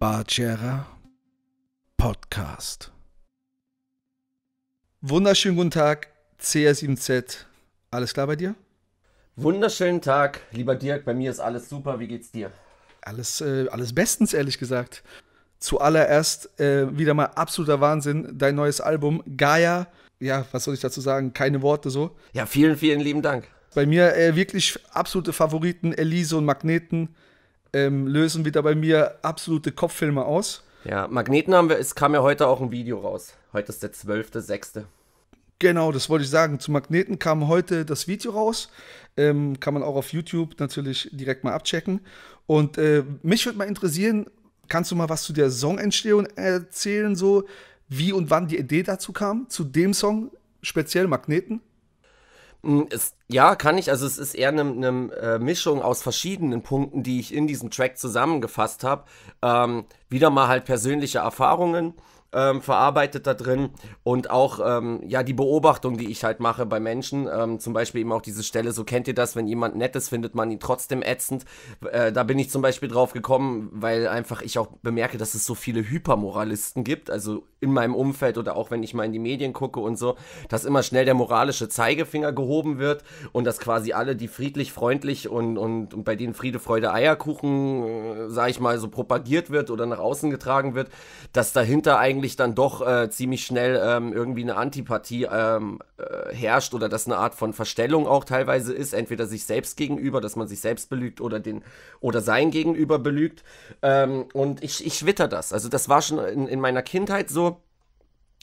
Barchera Podcast. Wunderschönen guten Tag, CR7Z. Alles klar bei dir? Wunderschönen Tag, lieber Dirk. Bei mir ist alles super. Wie geht's dir? Alles, äh, alles bestens, ehrlich gesagt. Zuallererst äh, wieder mal absoluter Wahnsinn. Dein neues Album Gaia. Ja, was soll ich dazu sagen? Keine Worte so. Ja, vielen, vielen lieben Dank. Bei mir äh, wirklich absolute Favoriten, Elise und Magneten ähm, lösen wieder bei mir absolute Kopffilme aus. Ja, Magneten haben wir, es kam ja heute auch ein Video raus. Heute ist der 12.06. Genau, das wollte ich sagen. Zu Magneten kam heute das Video raus. Ähm, kann man auch auf YouTube natürlich direkt mal abchecken. Und äh, mich würde mal interessieren, kannst du mal was zu der Songentstehung erzählen, so wie und wann die Idee dazu kam, zu dem Song, speziell Magneten? Es, ja, kann ich. Also es ist eher eine ne, äh, Mischung aus verschiedenen Punkten, die ich in diesem Track zusammengefasst habe. Ähm, wieder mal halt persönliche Erfahrungen ähm, verarbeitet da drin und auch ähm, ja die Beobachtung, die ich halt mache bei Menschen, ähm, zum Beispiel eben auch diese Stelle, so kennt ihr das, wenn jemand Nettes findet, man ihn trotzdem ätzend. Äh, da bin ich zum Beispiel drauf gekommen, weil einfach ich auch bemerke, dass es so viele Hypermoralisten gibt, also in meinem Umfeld oder auch wenn ich mal in die Medien gucke und so, dass immer schnell der moralische Zeigefinger gehoben wird und dass quasi alle, die friedlich, freundlich und, und, und bei denen Friede, Freude, Eierkuchen, äh, sag ich mal, so propagiert wird oder nach außen getragen wird, dass dahinter eigentlich eigentlich dann doch äh, ziemlich schnell ähm, irgendwie eine Antipathie ähm, äh, herrscht oder dass eine Art von Verstellung auch teilweise ist, entweder sich selbst gegenüber, dass man sich selbst belügt oder den oder sein Gegenüber belügt. Ähm, und ich, ich schwitter das. Also das war schon in, in meiner Kindheit so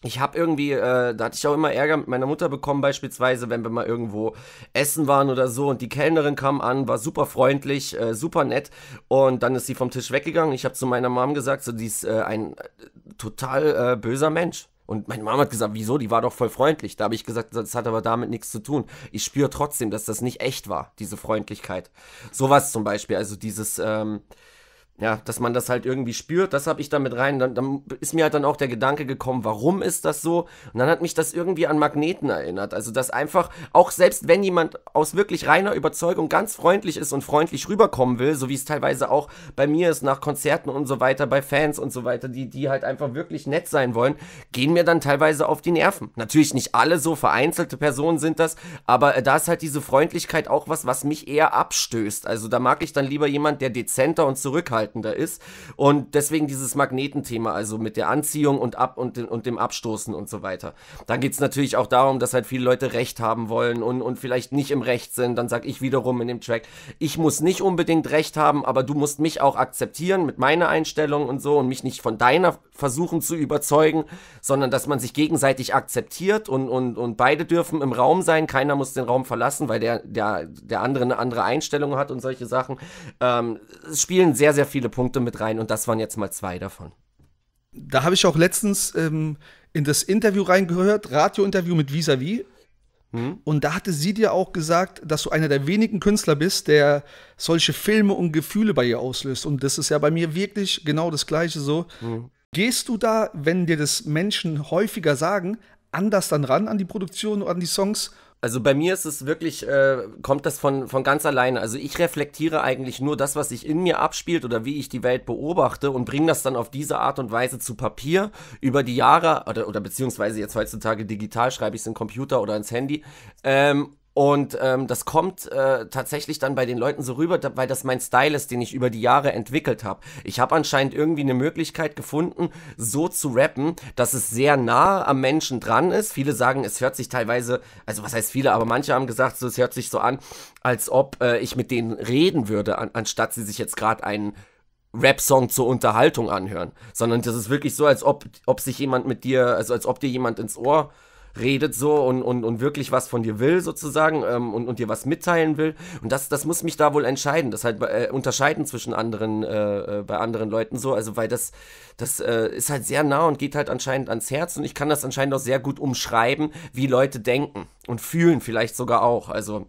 ich habe irgendwie, äh, da hatte ich auch immer Ärger mit meiner Mutter bekommen, beispielsweise, wenn wir mal irgendwo essen waren oder so. Und die Kellnerin kam an, war super freundlich, äh, super nett. Und dann ist sie vom Tisch weggegangen. Ich habe zu meiner Mom gesagt, so, die ist äh, ein äh, total äh, böser Mensch. Und meine Mama hat gesagt, wieso? Die war doch voll freundlich. Da habe ich gesagt, das hat aber damit nichts zu tun. Ich spüre trotzdem, dass das nicht echt war, diese Freundlichkeit. Sowas zum Beispiel, also dieses. Ähm, ja, dass man das halt irgendwie spürt, das habe ich damit rein. Dann, dann, ist mir halt dann auch der Gedanke gekommen, warum ist das so? Und dann hat mich das irgendwie an Magneten erinnert. Also, dass einfach, auch selbst wenn jemand aus wirklich reiner Überzeugung ganz freundlich ist und freundlich rüberkommen will, so wie es teilweise auch bei mir ist, nach Konzerten und so weiter, bei Fans und so weiter, die, die halt einfach wirklich nett sein wollen, gehen mir dann teilweise auf die Nerven. Natürlich nicht alle so, vereinzelte Personen sind das, aber äh, da ist halt diese Freundlichkeit auch was, was mich eher abstößt. Also, da mag ich dann lieber jemand, der dezenter und zurückhaltend zurückhaltender ist. Und deswegen dieses Magnetenthema, also mit der Anziehung und, ab und, und dem Abstoßen und so weiter. Dann geht es natürlich auch darum, dass halt viele Leute Recht haben wollen und, und vielleicht nicht im Recht sind. Dann sage ich wiederum in dem Track, ich muss nicht unbedingt Recht haben, aber du musst mich auch akzeptieren mit meiner Einstellung und so und mich nicht von deiner versuchen zu überzeugen, sondern dass man sich gegenseitig akzeptiert und, und, und beide dürfen im Raum sein. Keiner muss den Raum verlassen, weil der, der, der andere eine andere Einstellung hat und solche Sachen. Ähm, es spielen sehr, sehr viele viele Punkte mit rein und das waren jetzt mal zwei davon. Da habe ich auch letztens ähm, in das Interview reingehört, Radiointerview mit Visavi. Hm? Und da hatte sie dir auch gesagt, dass du einer der wenigen Künstler bist, der solche Filme und Gefühle bei ihr auslöst. Und das ist ja bei mir wirklich genau das Gleiche so. Hm. Gehst du da, wenn dir das Menschen häufiger sagen, anders dann ran an die Produktion, oder an die Songs? Also bei mir ist es wirklich, äh, kommt das von, von ganz alleine. Also ich reflektiere eigentlich nur das, was sich in mir abspielt oder wie ich die Welt beobachte und bringe das dann auf diese Art und Weise zu Papier. Über die Jahre oder, oder beziehungsweise jetzt heutzutage digital schreibe ich es in den Computer oder ins Handy. Ähm, und ähm, das kommt äh, tatsächlich dann bei den Leuten so rüber, da, weil das mein Style ist, den ich über die Jahre entwickelt habe. Ich habe anscheinend irgendwie eine Möglichkeit gefunden, so zu rappen, dass es sehr nah am Menschen dran ist. Viele sagen, es hört sich teilweise, also was heißt viele, aber manche haben gesagt, so, es hört sich so an, als ob äh, ich mit denen reden würde, an, anstatt sie sich jetzt gerade einen Rap-Song zur Unterhaltung anhören. Sondern das ist wirklich so, als ob, ob sich jemand mit dir, also als ob dir jemand ins Ohr äh, redet so und, und, und wirklich was von dir will sozusagen ähm, und, und dir was mitteilen will. Und das, das muss mich da wohl entscheiden, das halt äh, unterscheiden zwischen anderen, äh, äh, bei anderen Leuten so. Also weil das, das äh, ist halt sehr nah und geht halt anscheinend ans Herz und ich kann das anscheinend auch sehr gut umschreiben, wie Leute denken und fühlen vielleicht sogar auch. Also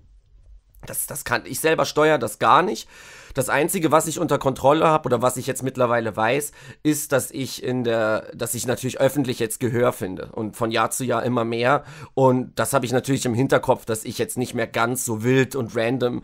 das, das kann ich selber steuere das gar nicht, das Einzige, was ich unter Kontrolle habe oder was ich jetzt mittlerweile weiß, ist, dass ich in der, dass ich natürlich öffentlich jetzt Gehör finde und von Jahr zu Jahr immer mehr. Und das habe ich natürlich im Hinterkopf, dass ich jetzt nicht mehr ganz so wild und random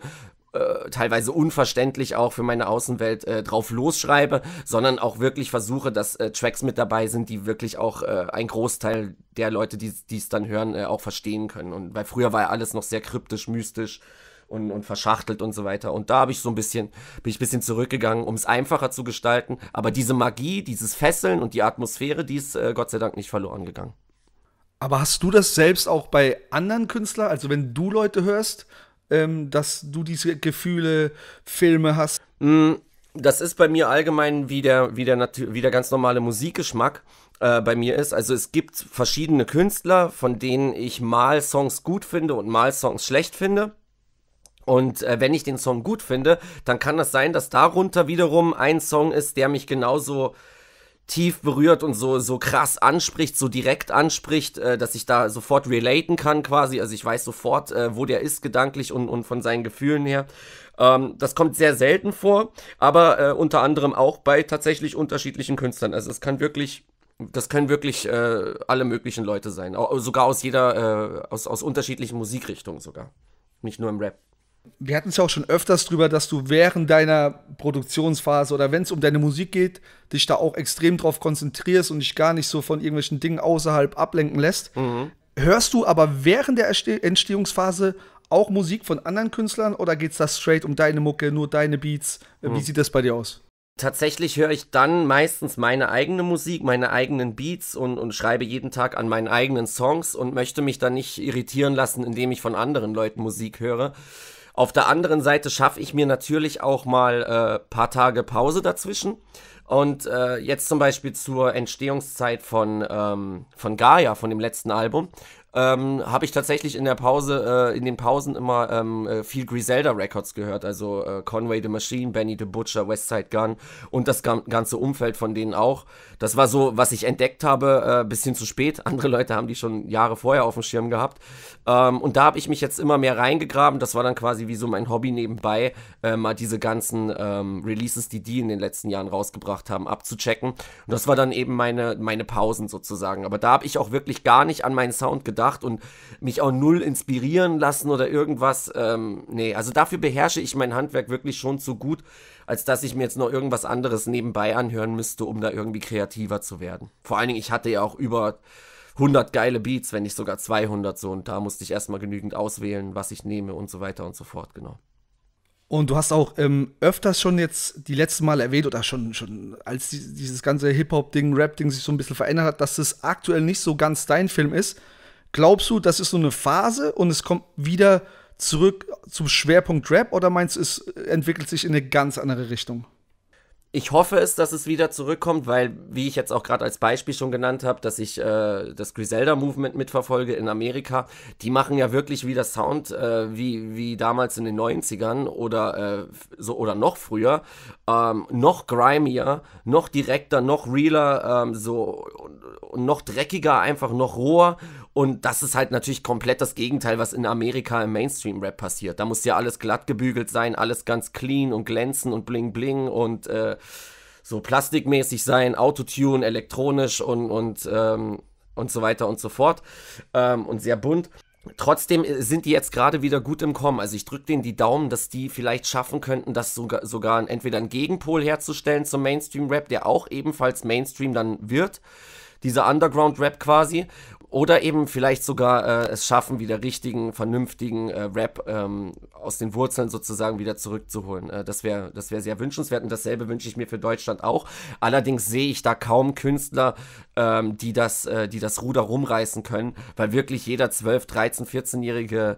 äh, teilweise unverständlich auch für meine Außenwelt äh, drauf losschreibe, sondern auch wirklich versuche, dass äh, Tracks mit dabei sind, die wirklich auch äh, ein Großteil der Leute, die es dann hören, äh, auch verstehen können. Und weil früher war ja alles noch sehr kryptisch, mystisch und, und verschachtelt und so weiter. Und da habe ich so ein bisschen, bin ich ein bisschen zurückgegangen, um es einfacher zu gestalten. Aber diese Magie, dieses Fesseln und die Atmosphäre, die ist äh, Gott sei Dank nicht verloren gegangen. Aber hast du das selbst auch bei anderen Künstlern, also wenn du Leute hörst, ähm, dass du diese Gefühle, Filme hast? Mm, das ist bei mir allgemein wie der, wie der, wie der ganz normale Musikgeschmack äh, bei mir ist. Also es gibt verschiedene Künstler, von denen ich mal Songs gut finde und mal Songs schlecht finde. Und äh, wenn ich den Song gut finde, dann kann das sein, dass darunter wiederum ein Song ist, der mich genauso tief berührt und so, so krass anspricht, so direkt anspricht, äh, dass ich da sofort relaten kann quasi. Also ich weiß sofort, äh, wo der ist gedanklich und, und von seinen Gefühlen her. Ähm, das kommt sehr selten vor, aber äh, unter anderem auch bei tatsächlich unterschiedlichen Künstlern. Also es kann wirklich das können wirklich äh, alle möglichen Leute sein, sogar aus jeder, äh, aus, aus unterschiedlichen Musikrichtungen sogar, nicht nur im Rap wir hatten es ja auch schon öfters drüber, dass du während deiner Produktionsphase oder wenn es um deine Musik geht, dich da auch extrem drauf konzentrierst und dich gar nicht so von irgendwelchen Dingen außerhalb ablenken lässt. Mhm. Hörst du aber während der Entstehungsphase auch Musik von anderen Künstlern oder geht es da straight um deine Mucke, nur deine Beats? Mhm. Wie sieht das bei dir aus? Tatsächlich höre ich dann meistens meine eigene Musik, meine eigenen Beats und, und schreibe jeden Tag an meinen eigenen Songs und möchte mich dann nicht irritieren lassen, indem ich von anderen Leuten Musik höre. Auf der anderen Seite schaffe ich mir natürlich auch mal ein äh, paar Tage Pause dazwischen. Und äh, jetzt zum Beispiel zur Entstehungszeit von, ähm, von Gaia, von dem letzten Album, ähm, habe ich tatsächlich in der Pause, äh, in den Pausen immer ähm, äh, viel Griselda Records gehört, also äh, Conway the Machine, Benny the Butcher, Westside Gun und das ganze Umfeld von denen auch. Das war so, was ich entdeckt habe, äh, bisschen zu spät. Andere Leute haben die schon Jahre vorher auf dem Schirm gehabt. Ähm, und da habe ich mich jetzt immer mehr reingegraben. Das war dann quasi wie so mein Hobby nebenbei, äh, mal diese ganzen ähm, Releases, die die in den letzten Jahren rausgebracht haben, abzuchecken. Und das war dann eben meine, meine Pausen sozusagen. Aber da habe ich auch wirklich gar nicht an meinen Sound gedacht gedacht und mich auch null inspirieren lassen oder irgendwas. Ähm, nee, also dafür beherrsche ich mein Handwerk wirklich schon zu gut, als dass ich mir jetzt noch irgendwas anderes nebenbei anhören müsste, um da irgendwie kreativer zu werden. Vor allen Dingen, ich hatte ja auch über 100 geile Beats, wenn nicht sogar 200 so und da musste ich erstmal genügend auswählen, was ich nehme und so weiter und so fort, genau. Und du hast auch ähm, öfters schon jetzt die letzten Mal erwähnt oder schon, schon als die, dieses ganze Hip-Hop-Ding, Rap-Ding sich so ein bisschen verändert hat, dass es aktuell nicht so ganz dein Film ist glaubst du, das ist so eine Phase und es kommt wieder zurück zum Schwerpunkt Rap oder meinst du, es entwickelt sich in eine ganz andere Richtung? ich hoffe es, dass es wieder zurückkommt, weil, wie ich jetzt auch gerade als Beispiel schon genannt habe, dass ich äh, das Griselda-Movement mitverfolge in Amerika. Die machen ja wirklich wieder Sound äh, wie, wie damals in den 90ern oder, äh, so, oder noch früher. Ähm, noch grimier, noch direkter, noch realer, ähm, so noch dreckiger, einfach noch roher. Und das ist halt natürlich komplett das Gegenteil, was in Amerika im Mainstream-Rap passiert. Da muss ja alles glatt gebügelt sein, alles ganz clean und glänzen und bling bling und äh, so plastikmäßig sein, Autotune, elektronisch und, und, ähm, und so weiter und so fort ähm, und sehr bunt. Trotzdem äh, sind die jetzt gerade wieder gut im Kommen. Also ich drücke denen die Daumen, dass die vielleicht schaffen könnten, das sogar, sogar entweder einen Gegenpol herzustellen zum Mainstream-Rap, der auch ebenfalls Mainstream dann wird. Dieser Underground-Rap quasi. Oder eben vielleicht sogar äh, es schaffen, wieder richtigen, vernünftigen äh, Rap ähm, aus den Wurzeln sozusagen wieder zurückzuholen. Äh, das wäre das wär sehr wünschenswert und dasselbe wünsche ich mir für Deutschland auch. Allerdings sehe ich da kaum Künstler, ähm, die, das, äh, die das Ruder rumreißen können, weil wirklich jeder 12, 13, 14-jährige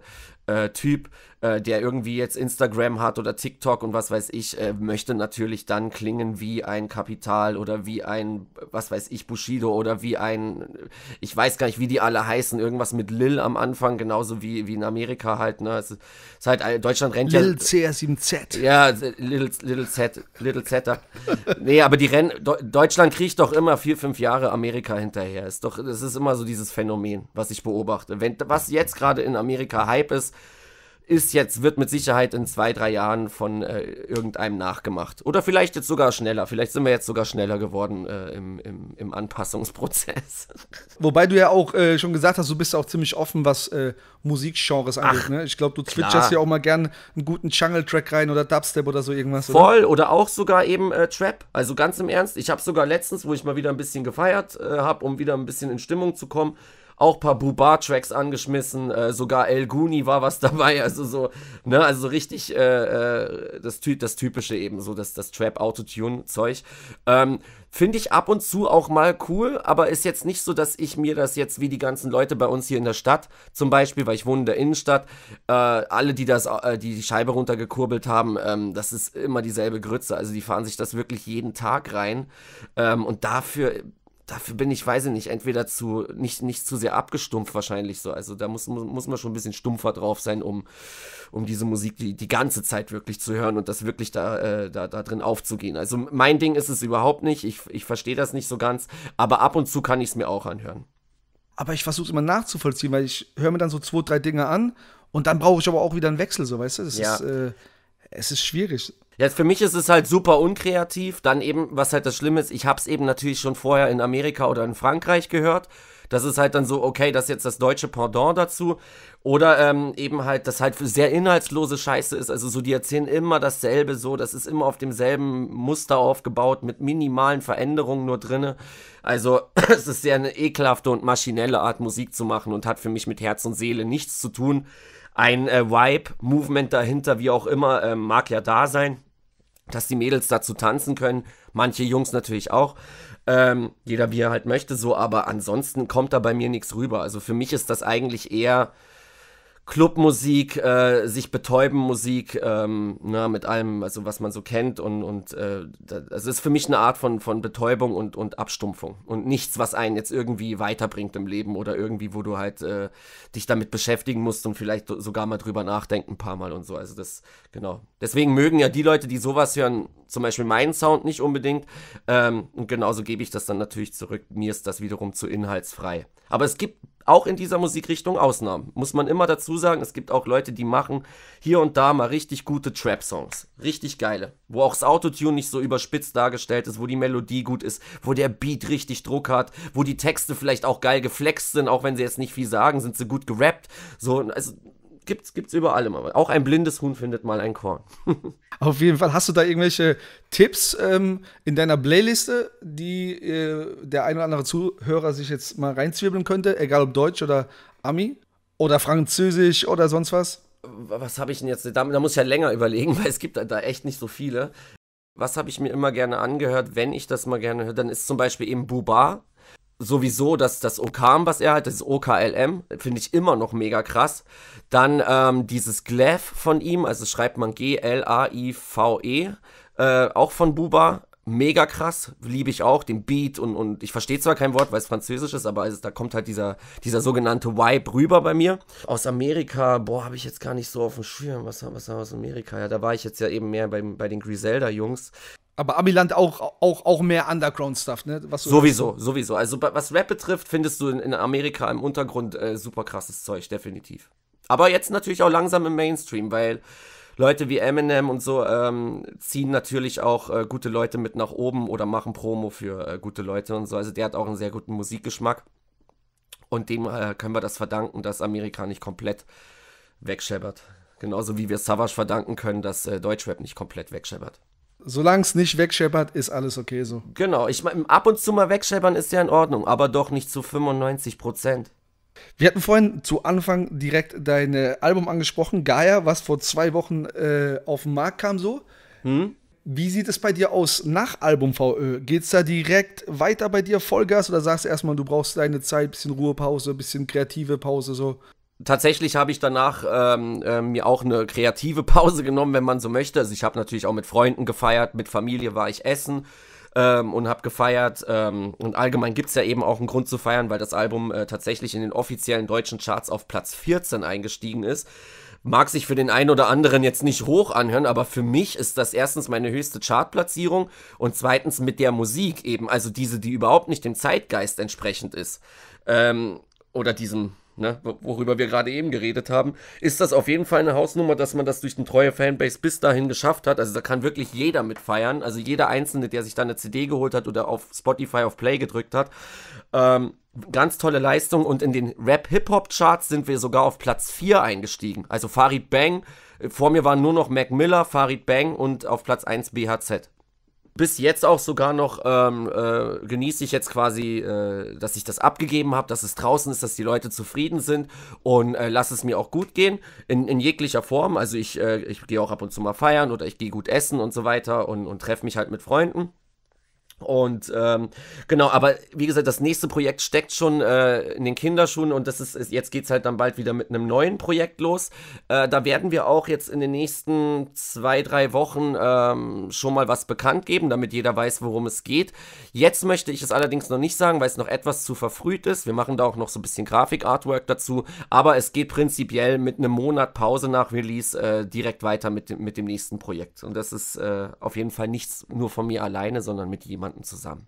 Typ äh, der irgendwie jetzt Instagram hat oder TikTok und was weiß ich, äh, möchte natürlich dann klingen wie ein Kapital oder wie ein, was weiß ich, Bushido oder wie ein, ich weiß gar nicht, wie die alle heißen, irgendwas mit Lil am Anfang, genauso wie, wie in Amerika halt, ne? Es ist halt, äh, Deutschland rennt Lil ja. Lil CR7Z. Ja, Lil, Lil Z, Little Zetter. nee, aber die rennen, Deutschland kriegt doch immer vier, fünf Jahre Amerika hinterher. Ist doch, das ist immer so dieses Phänomen, was ich beobachte. Wenn, was jetzt gerade in Amerika Hype ist, ist jetzt, wird mit Sicherheit in zwei, drei Jahren von äh, irgendeinem nachgemacht. Oder vielleicht jetzt sogar schneller. Vielleicht sind wir jetzt sogar schneller geworden äh, im, im, im, Anpassungsprozess. Wobei du ja auch äh, schon gesagt hast, du bist auch ziemlich offen, was äh, Musikgenres angeht. Ne? Ich glaube, du zwitscherst ja auch mal gern einen guten Jungle-Track rein oder Dubstep oder so irgendwas. Voll, oder, oder auch sogar eben äh, Trap. Also ganz im Ernst, ich habe sogar letztens, wo ich mal wieder ein bisschen gefeiert äh, habe, um wieder ein bisschen in Stimmung zu kommen, auch ein paar Bubar-Tracks angeschmissen, äh, sogar El Guni war was dabei, also so, ne, also so richtig äh, äh das, das Typische eben, so das, das Trap-Autotune-Zeug. Ähm, Finde ich ab und zu auch mal cool, aber ist jetzt nicht so, dass ich mir das jetzt wie die ganzen Leute bei uns hier in der Stadt, zum Beispiel, weil ich wohne in der Innenstadt, äh, alle, die das, äh, die, die Scheibe runtergekurbelt haben, ähm, das ist immer dieselbe Grütze. Also die fahren sich das wirklich jeden Tag rein. Ähm, und dafür dafür bin ich, weiß ich nicht, entweder zu, nicht, nicht zu sehr abgestumpft wahrscheinlich so. Also da muss, muss, man schon ein bisschen stumpfer drauf sein, um, um diese Musik die, die ganze Zeit wirklich zu hören und das wirklich da, äh, da, da drin aufzugehen. Also mein Ding ist es überhaupt nicht. Ich, ich verstehe das nicht so ganz, aber ab und zu kann ich es mir auch anhören. Aber ich versuche es immer nachzuvollziehen, weil ich höre mir dann so zwei, drei Dinge an und dann brauche ich aber auch wieder einen Wechsel, so weißt du? Das ja. ist, äh, es ist schwierig. Jetzt für mich ist es halt super unkreativ. Dann eben, was halt das Schlimme ist, ich habe es eben natürlich schon vorher in Amerika oder in Frankreich gehört. Das ist halt dann so, okay, das ist jetzt das deutsche Pendant dazu. Oder ähm, eben halt, das halt sehr inhaltslose Scheiße ist. Also so, die erzählen immer dasselbe so. Das ist immer auf demselben Muster aufgebaut, mit minimalen Veränderungen nur drinne. Also es ist sehr eine ekelhafte und maschinelle Art, Musik zu machen und hat für mich mit Herz und Seele nichts zu tun. Ein äh, Vibe, Movement dahinter, wie auch immer, äh, mag ja da sein dass die Mädels dazu tanzen können. Manche Jungs natürlich auch. Ähm, jeder wie er halt möchte, so, aber ansonsten kommt da bei mir nichts rüber. Also für mich ist das eigentlich eher Clubmusik, äh, sich betäuben Musik, ähm, na, ne, mit allem, also was man so kennt und, und äh, das also ist für mich eine Art von, von Betäubung und, und Abstumpfung und nichts, was einen jetzt irgendwie weiterbringt im Leben oder irgendwie, wo du halt äh, dich damit beschäftigen musst und vielleicht sogar mal drüber nachdenken ein paar Mal und so, also das, genau. Deswegen mögen ja die Leute, die sowas hören, zum Beispiel meinen Sound nicht unbedingt ähm, und genauso gebe ich das dann natürlich zurück, mir ist das wiederum zu inhaltsfrei. Aber es gibt auch in dieser Musikrichtung Ausnahmen. Muss man immer dazu sagen, es gibt auch Leute, die machen hier und da mal richtig gute Trap-Songs. Richtig geile. Wo auch das Autotune nicht so überspitzt dargestellt ist, wo die Melodie gut ist, wo der Beat richtig Druck hat, wo die Texte vielleicht auch geil geflext sind, auch wenn sie jetzt nicht viel sagen, sind sie gut gerappt. So, also gibt's, gibt's überall immer. Auch ein blindes Huhn findet mal ein Korn. Auf jeden Fall. Hast du da irgendwelche Tipps ähm, in deiner Playliste, die äh, der ein oder andere Zuhörer sich jetzt mal reinzwirbeln könnte, egal ob Deutsch oder Ami oder Französisch oder sonst was? Was habe ich denn jetzt? Da, da muss ich ja länger überlegen, weil es gibt da echt nicht so viele. Was habe ich mir immer gerne angehört, wenn ich das mal gerne höre? Dann ist zum Beispiel eben Buba sowieso das, das Okam, was er hat, das OKLM, finde ich immer noch mega krass. Dann ähm, dieses Glav von ihm, also schreibt man G-L-A-I-V-E, äh, auch von Buba. Mega krass, liebe ich auch, den Beat und, und ich verstehe zwar kein Wort, weil es französisch ist, aber also, da kommt halt dieser, dieser sogenannte Vibe rüber bei mir. Aus Amerika, boah, habe ich jetzt gar nicht so auf dem Schirm, was, war was aus Amerika, ja, da war ich jetzt ja eben mehr bei, bei den Griselda-Jungs. Aber Amiland auch, auch, auch mehr Underground-Stuff, ne? ne? sowieso, hast. sowieso. Also was Rap betrifft, findest du in, in Amerika im Untergrund äh, super krasses Zeug, definitiv. Aber jetzt natürlich auch langsam im Mainstream, weil Leute wie Eminem und so ähm, ziehen natürlich auch äh, gute Leute mit nach oben oder machen Promo für äh, gute Leute und so. Also der hat auch einen sehr guten Musikgeschmack. Und dem äh, können wir das verdanken, dass Amerika nicht komplett wegscheppert. Genauso wie wir Savage verdanken können, dass äh, Deutschrap nicht komplett wegscheppert. Solange es nicht wegscheppert, ist alles okay so. Genau, ich meine, ab und zu mal wegscheppern ist ja in Ordnung, aber doch nicht zu 95 Prozent. Wir hatten vorhin zu Anfang direkt dein äh, Album angesprochen, Gaia, was vor zwei Wochen äh, auf den Markt kam so. Hm? Wie sieht es bei dir aus nach Album VÖ? Geht es da direkt weiter bei dir Vollgas oder sagst du erstmal, du brauchst deine Zeit, bisschen Ruhepause, bisschen kreative Pause so? tatsächlich habe ich danach ähm, äh, mir auch eine kreative Pause genommen, wenn man so möchte. Also ich habe natürlich auch mit Freunden gefeiert, mit Familie war ich essen ähm, und habe gefeiert. Ähm, und allgemein gibt es ja eben auch einen Grund zu feiern, weil das Album äh, tatsächlich in den offiziellen deutschen Charts auf Platz 14 eingestiegen ist. Mag sich für den einen oder anderen jetzt nicht hoch anhören, aber für mich ist das erstens meine höchste Chartplatzierung und zweitens mit der Musik eben, also diese, die überhaupt nicht dem Zeitgeist entsprechend ist. Ähm, oder diesem ne, worüber wir gerade eben geredet haben, ist das auf jeden Fall eine Hausnummer, dass man das durch eine treue Fanbase bis dahin geschafft hat. Also da kann wirklich jeder mit feiern. Also jeder Einzelne, der sich da eine CD geholt hat oder auf Spotify auf Play gedrückt hat. Ähm, ganz tolle Leistung und in den Rap-Hip-Hop-Charts sind wir sogar auf Platz 4 eingestiegen. Also Farid Bang, äh, vor mir waren nur noch Mac Miller, Farid Bang und auf Platz 1 BHZ bis jetzt auch sogar noch ähm, äh, genieße ich jetzt quasi, äh, dass ich das abgegeben habe, dass es draußen ist, dass die Leute zufrieden sind und äh, lass es mir auch gut gehen in, in jeglicher Form. Also ich, äh, ich gehe auch ab und zu mal feiern oder ich gehe gut essen und so weiter und, und treffe mich halt mit Freunden. Und ähm, genau, aber wie gesagt, das nächste Projekt steckt schon äh, in den Kinderschuhen und das ist, jetzt geht es halt dann bald wieder mit einem neuen Projekt los. Äh, da werden wir auch jetzt in den nächsten zwei, drei Wochen ähm, schon mal was bekannt geben, damit jeder weiß, worum es geht. Jetzt möchte ich es allerdings noch nicht sagen, weil es noch etwas zu verfrüht ist. Wir machen da auch noch so ein bisschen Grafik-Artwork dazu, aber es geht prinzipiell mit einem Monat Pause nach Release äh, direkt weiter mit, mit dem nächsten Projekt. Und das ist äh, auf jeden Fall nichts nur von mir alleine, sondern mit jemandem jemanden zusammen.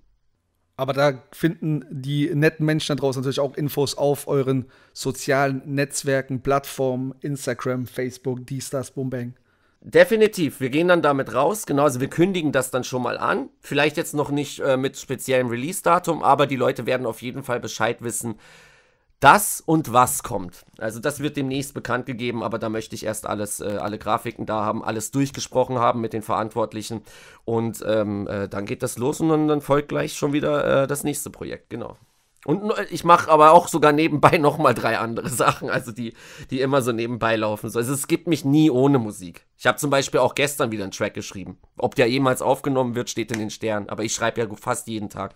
Aber da finden die netten Menschen da draußen natürlich auch Infos auf euren sozialen Netzwerken, Plattformen, Instagram, Facebook, die das, bum, bang. Definitiv. Wir gehen dann damit raus. Genauso, also wir kündigen das dann schon mal an. Vielleicht jetzt noch nicht äh, mit speziellem Release-Datum, aber die Leute werden auf jeden Fall Bescheid wissen, das und was kommt. Also das wird demnächst bekannt gegeben, aber da möchte ich erst alles, äh, alle Grafiken da haben, alles durchgesprochen haben mit den Verantwortlichen und ähm, äh, dann geht das los und dann, dann folgt gleich schon wieder äh, das nächste Projekt, genau. Und ich mache aber auch sogar nebenbei nochmal drei andere Sachen, also die, die immer so nebenbei laufen. Also es gibt mich nie ohne Musik. Ich habe zum Beispiel auch gestern wieder einen Track geschrieben. Ob der jemals aufgenommen wird, steht in den Sternen, aber ich schreibe ja fast jeden Tag.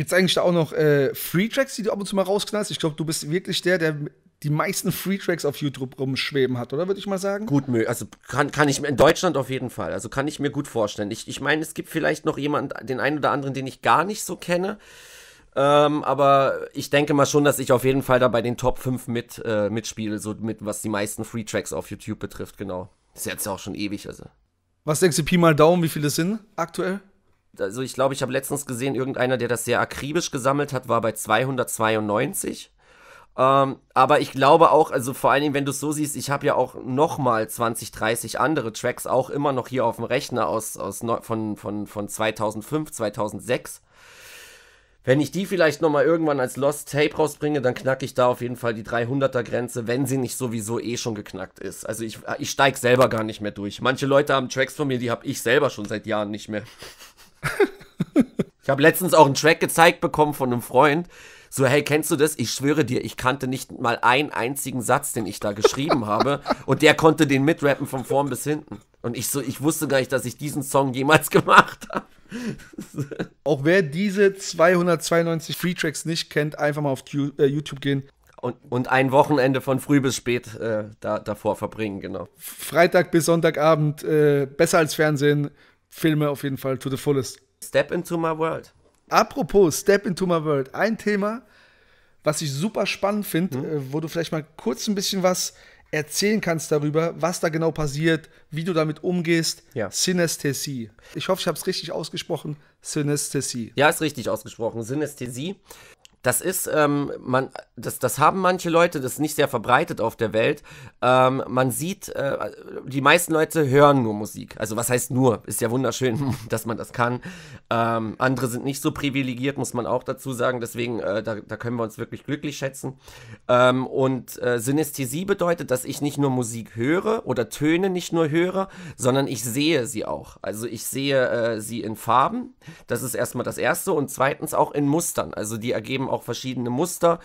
Gibt es eigentlich da auch noch äh, Free-Tracks, die du ab und zu mal rausknallst? Ich glaube, du bist wirklich der, der die meisten Free-Tracks auf YouTube rumschweben hat, oder würde ich mal sagen? Gut Also kann, kann ich mir in Deutschland auf jeden Fall. Also kann ich mir gut vorstellen. Ich, ich meine, es gibt vielleicht noch jemanden, den einen oder anderen, den ich gar nicht so kenne. Ähm, aber ich denke mal schon, dass ich auf jeden Fall da bei den Top 5 mit, äh, mitspiele, so mit was die meisten Free-Tracks auf YouTube betrifft, genau. ist jetzt auch schon ewig, also. Was denkst du, Pi mal Daumen, wie viele sind aktuell? also ich glaube, ich habe letztens gesehen, irgendeiner, der das sehr akribisch gesammelt hat, war bei 292. Ähm, aber ich glaube auch, also vor allen Dingen, wenn du es so siehst, ich habe ja auch nochmal 20, 30 andere Tracks auch immer noch hier auf dem Rechner aus, aus von, von, von 2005, 2006. Wenn ich die vielleicht nochmal irgendwann als Lost Tape rausbringe, dann knacke ich da auf jeden Fall die 300er-Grenze, wenn sie nicht sowieso eh schon geknackt ist. Also ich, ich steige selber gar nicht mehr durch. Manche Leute haben Tracks von mir, die habe ich selber schon seit Jahren nicht mehr ich habe letztens auch einen Track gezeigt bekommen von einem Freund. So, hey, kennst du das? Ich schwöre dir, ich kannte nicht mal einen einzigen Satz, den ich da geschrieben habe. Und der konnte den mitrappen von vorn bis hinten. Und ich so, ich wusste gar nicht, dass ich diesen Song jemals gemacht habe. auch wer diese 292 Free Tracks nicht kennt, einfach mal auf äh, YouTube gehen. Und, und ein Wochenende von früh bis spät äh, da, davor verbringen, genau. Freitag bis Sonntagabend, äh, besser als Fernsehen, Filme auf jeden Fall to the fullest. Step into my world. Apropos Step into my world, ein Thema, was ich super spannend finde, mhm. Äh, wo du vielleicht mal kurz ein bisschen was erzählen kannst darüber, was da genau passiert, wie du damit umgehst. Ja. Synästhesie. Ich hoffe, ich habe es richtig ausgesprochen. Synästhesie. Ja, ist richtig ausgesprochen. Synästhesie das ist, ähm, man, das, das haben manche Leute, das ist nicht sehr verbreitet auf der Welt. Ähm, man sieht, äh, die meisten Leute hören nur Musik. Also was heißt nur? Ist ja wunderschön, dass man das kann. Ähm, andere sind nicht so privilegiert, muss man auch dazu sagen. Deswegen, äh, da, da, können wir uns wirklich glücklich schätzen. Ähm, und äh, Synästhesie bedeutet, dass ich nicht nur Musik höre oder Töne nicht nur höre, sondern ich sehe sie auch. Also ich sehe äh, sie in Farben. Das ist erstmal das Erste. Und zweitens auch in Mustern. Also die ergeben auch verschiedene Muster.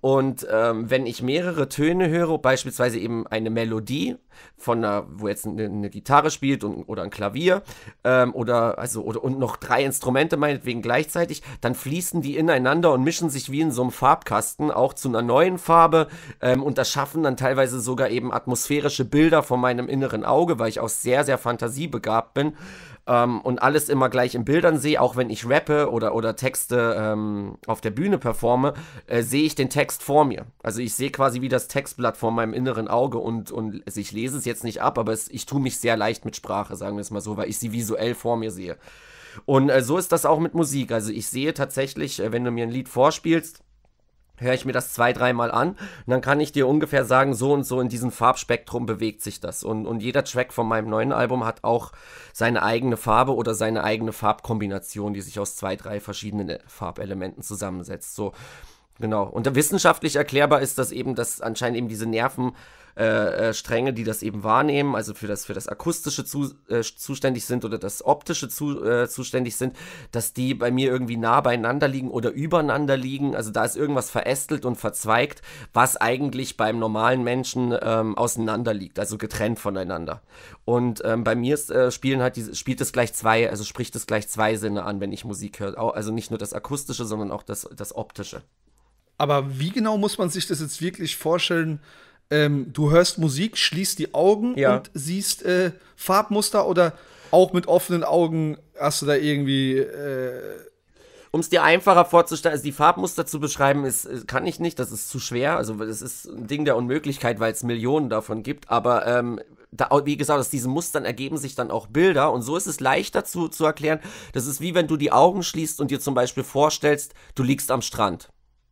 Und ähm, wenn ich mehrere Töne höre, beispielsweise eben eine Melodie von einer, wo jetzt eine, eine Gitarre spielt und, oder ein Klavier ähm, oder also oder und noch drei Instrumente meinetwegen gleichzeitig, dann fließen die ineinander und mischen sich wie in so einem Farbkasten auch zu einer neuen Farbe ähm, und das schaffen dann teilweise sogar eben atmosphärische Bilder von meinem inneren Auge, weil ich auch sehr, sehr fantasiebegabt bin ähm, und alles immer gleich in Bildern sehe, auch wenn ich rappe oder, oder Texte ähm, auf der Bühne performe, äh, sehe ich den Text vor mir. Also ich sehe quasi wie das Textblatt vor meinem inneren Auge und, und ich lese es jetzt nicht ab, aber es, ich tue mich sehr leicht mit Sprache, sagen wir es mal so, weil ich sie visuell vor mir sehe. Und äh, so ist das auch mit Musik. Also ich sehe tatsächlich, äh, wenn du mir ein Lied vorspielst, höre ich mir das zwei, dreimal an und dann kann ich dir ungefähr sagen, so und so in diesem Farbspektrum bewegt sich das. Und, und jeder Track von meinem neuen Album hat auch seine eigene Farbe oder seine eigene Farbkombination, die sich aus zwei, drei verschiedenen äh, Farbelementen zusammensetzt. So, genau. Und wissenschaftlich erklärbar ist das eben, dass anscheinend eben diese Nerven äh, äh, Stränge, die das eben wahrnehmen, also für das, für das Akustische zu, äh, zuständig sind oder das Optische zu, äh, zuständig sind, dass die bei mir irgendwie nah beieinander liegen oder übereinander liegen. Also da ist irgendwas verästelt und verzweigt, was eigentlich beim normalen Menschen ähm, auseinander liegt, also getrennt voneinander. Und ähm, bei mir ist, äh, spielen halt die, spielt es gleich zwei, also spricht es gleich zwei Sinne an, wenn ich Musik höre. Also nicht nur das Akustische, sondern auch das, das Optische. Aber wie genau muss man sich das jetzt wirklich vorstellen? ähm, du hörst Musik, schließt die Augen ja. und siehst äh, Farbmuster oder auch mit offenen Augen hast du da irgendwie. Äh um es dir einfacher vorzustellen, also die Farbmuster zu beschreiben, ist, äh, kann ich nicht, das ist zu schwer. Also das ist ein Ding der Unmöglichkeit, weil es Millionen davon gibt. Aber ähm, da, wie gesagt, aus diesen Mustern ergeben sich dann auch Bilder und so ist es leichter zu, zu erklären. Das ist wie wenn du die Augen schließt und dir zum Beispiel vorstellst, du liegst am Strand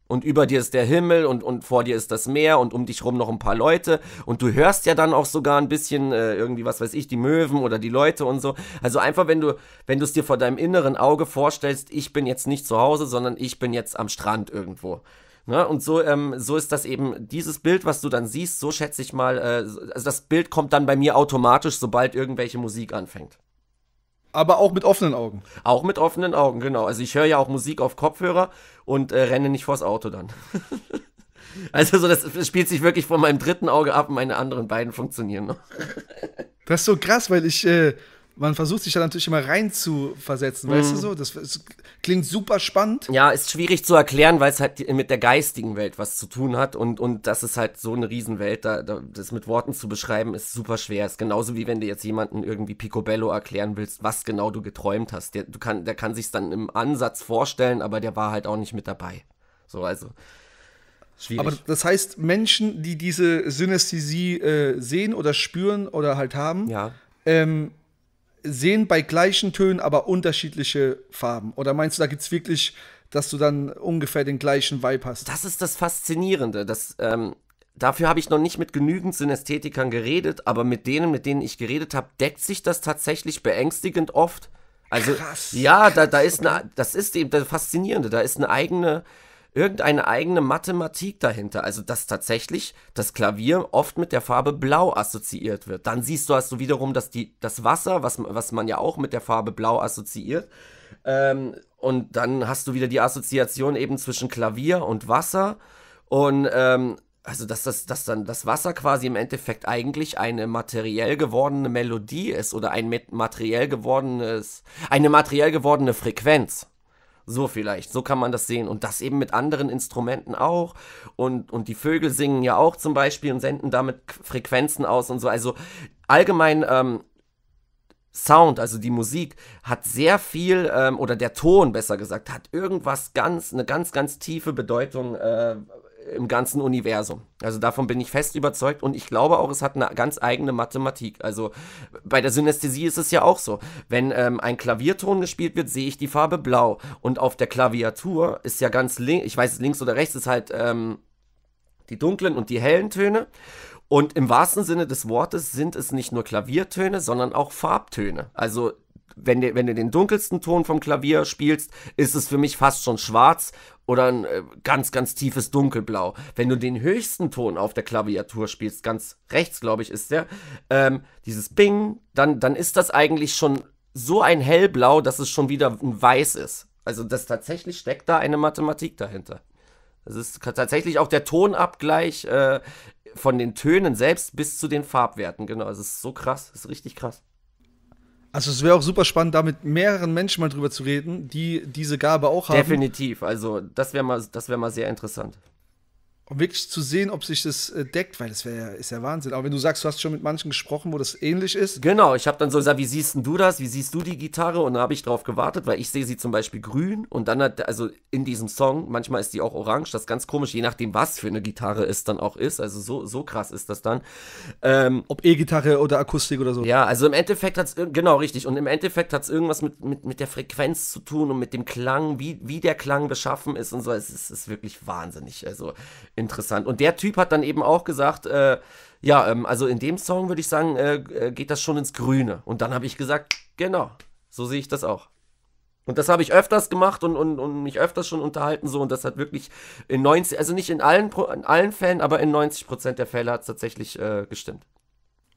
und über dir ist der Himmel und, und vor dir ist das Meer und um dich rum noch ein paar Leute und du hörst ja dann auch sogar ein bisschen äh, irgendwie, was weiß ich, die Möwen oder die Leute und so. Also einfach, wenn du, wenn du es dir vor deinem inneren Auge vorstellst, ich bin jetzt nicht zu Hause, sondern ich bin jetzt am Strand irgendwo. Ne? Und so, ähm, so ist das eben, dieses Bild, was du dann siehst, so schätze ich mal, äh, also das Bild kommt dann bei mir automatisch, sobald irgendwelche Musik anfängt aber auch mit offenen Augen. Auch mit offenen Augen, genau. Also ich höre ja auch Musik auf Kopfhörer und äh, renne nicht vors Auto dann. also so, das, spielt sich wirklich von meinem dritten Auge ab und meine anderen beiden funktionieren noch. das ist so krass, weil ich äh, man versucht sich da natürlich immer rein reinzuversetzen, mhm. weißt du mhm. so? Das, das, klingt super spannend. Ja, ist schwierig zu erklären, weil es halt mit der geistigen Welt was zu tun hat und, und das ist halt so eine Riesenwelt, da, da, das mit Worten zu beschreiben, ist super schwer. Ist genauso wie wenn du jetzt jemanden irgendwie Picobello erklären willst, was genau du geträumt hast. Der, du kann, der kann sich dann im Ansatz vorstellen, aber der war halt auch nicht mit dabei. So, also. Schwierig. Aber das heißt, Menschen, die diese Synästhesie äh, sehen oder spüren oder halt haben, ja. ähm, sehen bei gleichen Tönen aber unterschiedliche Farben? Oder meinst du, da gibt es wirklich, dass du dann ungefähr den gleichen Vibe hast? Das ist das Faszinierende. Das, ähm, dafür habe ich noch nicht mit genügend Synästhetikern geredet, aber mit denen, mit denen ich geredet habe, deckt sich das tatsächlich beängstigend oft. Also, krass, ja, krass, da, da ist okay. eine, das ist eben das Faszinierende. Da ist eine eigene irgendeine eigene Mathematik dahinter. Also, dass tatsächlich das Klavier oft mit der Farbe Blau assoziiert wird. Dann siehst du hast du wiederum, dass die, das Wasser, was, was man ja auch mit der Farbe Blau assoziiert, ähm, und dann hast du wieder die Assoziation eben zwischen Klavier und Wasser. Und ähm, also, dass, das, dass dann das Wasser quasi im Endeffekt eigentlich eine materiell gewordene Melodie ist oder ein materiell gewordenes, eine materiell gewordene Frequenz. So vielleicht, so kann man das sehen. Und das eben mit anderen Instrumenten auch. Und, und die Vögel singen ja auch zum Beispiel und senden damit Frequenzen aus und so. Also allgemein ähm, Sound, also die Musik, hat sehr viel, ähm, oder der Ton besser gesagt, hat irgendwas ganz, eine ganz, ganz tiefe Bedeutung, äh, im ganzen Universum. Also davon bin ich fest überzeugt und ich glaube auch, es hat eine ganz eigene Mathematik. Also bei der Synästhesie ist es ja auch so. Wenn ähm, ein Klavierton gespielt wird, sehe ich die Farbe blau. Und auf der Klaviatur ist ja ganz links, ich weiß links oder rechts, ist halt ähm, die dunklen und die hellen Töne. Und im wahrsten Sinne des Wortes sind es nicht nur Klaviertöne, sondern auch Farbtöne. Also wenn du, wenn du den dunkelsten Ton vom Klavier spielst, ist es für mich fast schon schwarz oder ein äh, ganz, ganz tiefes Dunkelblau. Wenn du den höchsten Ton auf der Klaviatur spielst, ganz rechts, glaube ich, ist der, ähm, dieses Bing, dann, dann ist das eigentlich schon so ein hellblau, dass es schon wieder ein weiß ist. Also das tatsächlich steckt da eine Mathematik dahinter. Das ist tatsächlich auch der Tonabgleich äh, von den Tönen selbst bis zu den Farbwerten. Genau, es ist so krass, es ist richtig krass. Also es wäre auch super spannend, da mit mehreren Menschen mal drüber zu reden, die diese Gabe auch haben. Definitiv, also das wäre mal, wär mal sehr interessant um wirklich zu sehen, ob sich das äh, deckt, weil das wär, ist ja Wahnsinn. Aber wenn du sagst, du hast schon mit manchen gesprochen, wo das ähnlich ist. Genau, ich habe dann so gesagt, wie siehst du das? Wie siehst du die Gitarre? Und da habe ich drauf gewartet, weil ich sehe sie zum Beispiel grün und dann hat, also in diesem Song, manchmal ist die auch orange, das ist ganz komisch, je nachdem, was für eine Gitarre es dann auch ist. Also so, so krass ist das dann. Ähm, Ob E-Gitarre oder Akustik oder so. Ja, also im Endeffekt hat es, genau richtig, und im Endeffekt hat es irgendwas mit, mit, mit der Frequenz zu tun und mit dem Klang, wie, wie der Klang beschaffen ist und so. Es ist, ist wirklich wahnsinnig. Also interessant. Und der Typ hat dann eben auch gesagt, äh, ja, ähm, also in dem Song würde ich sagen, äh, äh, geht das schon ins Grüne. Und dann habe ich gesagt, genau, so sehe ich das auch. Und das habe ich öfters gemacht und, und, und mich öfters schon unterhalten so und das hat wirklich in 90, also nicht in allen, in allen Fällen, aber in 90% der Fälle hat es tatsächlich äh, gestimmt.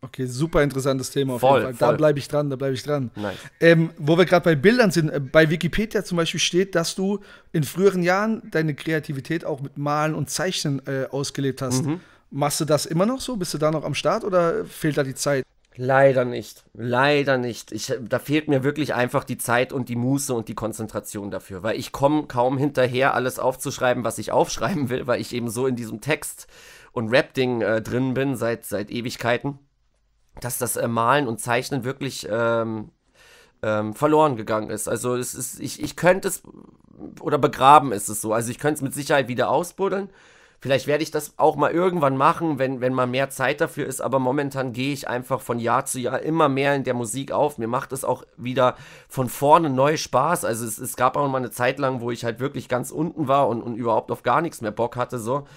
Okay, super interessantes Thema auf voll, jeden Fall. Voll. Da bleibe ich dran, da bleibe ich dran. Nice. Ähm, wo wir gerade bei Bildern sind, äh, bei Wikipedia zum Beispiel steht, dass du in früheren Jahren deine Kreativität auch mit Malen und Zeichnen äh, ausgelebt hast. Mhm. Machst du das immer noch so? Bist du da noch am Start oder fehlt da die Zeit? Leider nicht. Leider nicht. Ich, da fehlt mir wirklich einfach die Zeit und die Muße und die Konzentration dafür, weil ich komme kaum hinterher, alles aufzuschreiben, was ich aufschreiben will, weil ich eben so in diesem Text- und Rap-Ding äh, drin bin seit, seit Ewigkeiten dass das äh, Malen und Zeichnen wirklich ähm, ähm, verloren gegangen ist. Also es ist, ich, ich könnte es oder begraben ist es so. Also ich könnte es mit Sicherheit wieder ausbuddeln. Vielleicht werde ich das auch mal irgendwann machen, wenn, wenn mal mehr Zeit dafür ist, aber momentan gehe ich einfach von Jahr zu Jahr immer mehr in der Musik auf. Mir macht es auch wieder von vorne neu Spaß. Also es, es gab auch mal eine Zeit lang, wo ich halt wirklich ganz unten war und, und überhaupt auf gar nichts mehr Bock hatte. So.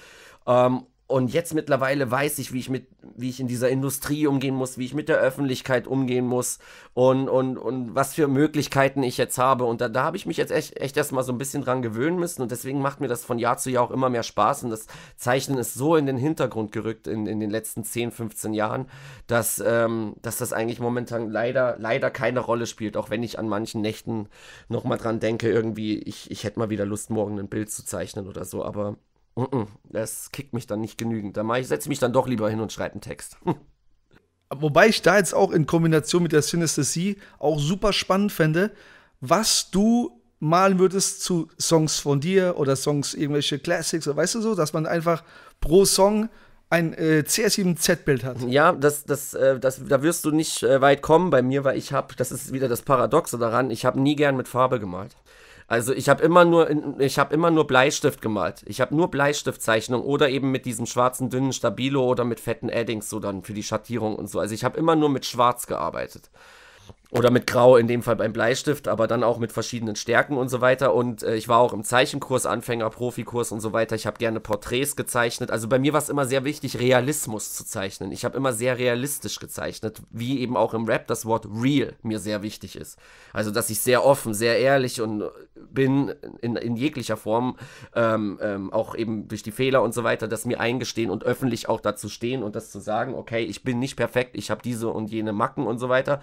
Ähm, und jetzt mittlerweile weiß ich, wie ich mit, wie ich in dieser Industrie umgehen muss, wie ich mit der Öffentlichkeit umgehen muss und, und, und was für Möglichkeiten ich jetzt habe. Und da, da habe ich mich jetzt echt, echt erstmal so ein bisschen dran gewöhnen müssen. Und deswegen macht mir das von Jahr zu Jahr auch immer mehr Spaß. Und das Zeichnen ist so in den Hintergrund gerückt in, in den letzten 10, 15 Jahren, dass, ähm, dass das eigentlich momentan leider, leider keine Rolle spielt, auch wenn ich an manchen Nächten nochmal dran denke, irgendwie, ich, ich hätte mal wieder Lust, morgen ein Bild zu zeichnen oder so, aber das kickt mich dann nicht genügend. Da ich, setze ich mich dann doch lieber hin und schreibe einen Text. Wobei ich da jetzt auch in Kombination mit der Synesthesie auch super spannend fände, was du malen würdest zu Songs von dir oder Songs irgendwelche Classics oder weißt du so, dass man einfach pro Song ein äh, CR7Z-Bild hat. Ja, das, das, äh, das, da wirst du nicht äh, weit kommen bei mir, weil ich habe, das ist wieder das Paradoxe daran, ich habe nie gern mit Farbe gemalt. Also ich habe immer nur ich habe immer nur Bleistift gemalt. Ich habe nur Bleistiftzeichnung oder eben mit diesem schwarzen dünnen Stabilo oder mit fetten Addings so dann für die Schattierung und so. Also ich habe immer nur mit Schwarz gearbeitet. Oder mit Grau in dem Fall beim Bleistift, aber dann auch mit verschiedenen Stärken und so weiter. Und äh, ich war auch im Zeichenkurs, Anfänger, Profikurs und so weiter. Ich habe gerne Porträts gezeichnet. Also bei mir war es immer sehr wichtig, Realismus zu zeichnen. Ich habe immer sehr realistisch gezeichnet, wie eben auch im Rap das Wort real mir sehr wichtig ist. Also dass ich sehr offen, sehr ehrlich und äh, bin, in, in jeglicher Form, ähm, ähm, auch eben durch die Fehler und so weiter, das mir eingestehen und öffentlich auch dazu stehen und das zu sagen, okay, ich bin nicht perfekt, ich habe diese und jene Macken und so weiter.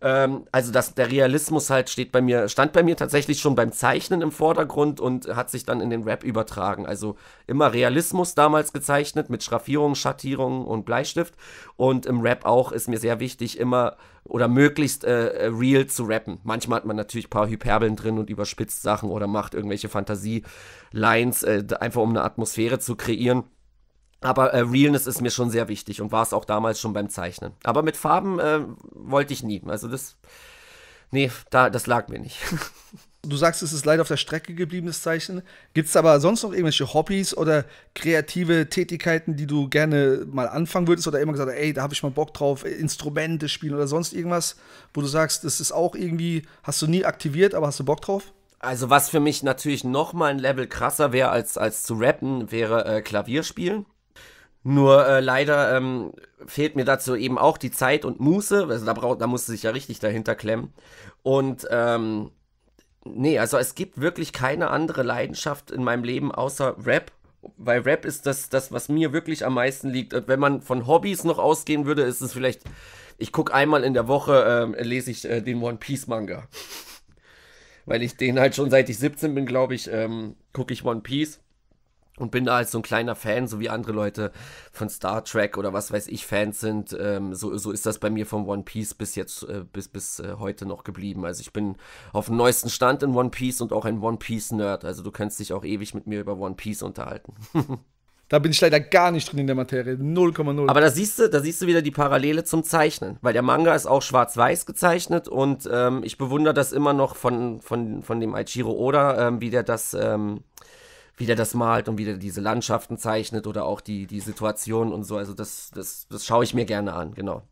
Ähm, also das, der Realismus halt steht bei mir, stand bei mir tatsächlich schon beim Zeichnen im Vordergrund und hat sich dann in den Rap übertragen. Also immer Realismus damals gezeichnet mit Schraffierung, Schattierung und Bleistift. Und im Rap auch ist mir sehr wichtig, immer oder möglichst äh, äh, real zu rappen. Manchmal hat man natürlich ein paar Hyperbeln drin und überspitzt Sachen oder macht irgendwelche Fantasie-Lines, äh, einfach um eine Atmosphäre zu kreieren. Aber äh, Realness ist mir schon sehr wichtig und war es auch damals schon beim Zeichnen. Aber mit Farben äh, wollte ich nie. Also das, nee, da, das lag mir nicht. Du sagst, es ist leider auf der Strecke geblieben, das Zeichen. Gibt es aber sonst noch irgendwelche Hobbys oder kreative Tätigkeiten, die du gerne mal anfangen würdest oder immer gesagt, ey, da habe ich mal Bock drauf, Instrumente spielen oder sonst irgendwas, wo du sagst, das ist auch irgendwie, hast du nie aktiviert, aber hast du Bock drauf? Also was für mich natürlich noch mal ein Level krasser wäre als, als zu rappen, wäre äh, Klavier spielen. Nur äh, leider ähm, fehlt mir dazu eben auch die Zeit und Muße. Also da, brauch, da musste sich ja richtig dahinter klemmen. Und ähm, nee, also es gibt wirklich keine andere Leidenschaft in meinem Leben außer Rap. Weil Rap ist das, das, was mir wirklich am meisten liegt. Und wenn man von Hobbys noch ausgehen würde, ist es vielleicht, ich gucke einmal in der Woche, äh, lese ich äh, den One Piece Manga. weil ich den halt schon seit ich 17 bin, glaube ich, ähm, gucke ich One Piece und bin da als halt so ein kleiner Fan, so wie andere Leute von Star Trek oder was weiß ich Fans sind, ähm, so, so ist das bei mir von One Piece bis jetzt, äh, bis, bis äh, heute noch geblieben. Also ich bin auf dem neuesten Stand in One Piece und auch ein One Piece Nerd. Also du kannst dich auch ewig mit mir über One Piece unterhalten. Da bin ich leider gar nicht drin in der Materie. 0,0. Aber da siehst du, da siehst du wieder die Parallele zum Zeichnen. Weil der Manga ist auch schwarz-weiß gezeichnet und ähm, ich bewundere das immer noch von, von, von dem Aichiro Oda, ähm, wie der das ähm, wie der das malt und wie der diese Landschaften zeichnet oder auch die, die Situationen und so. Also das, das, das schaue ich mir gerne an, genau.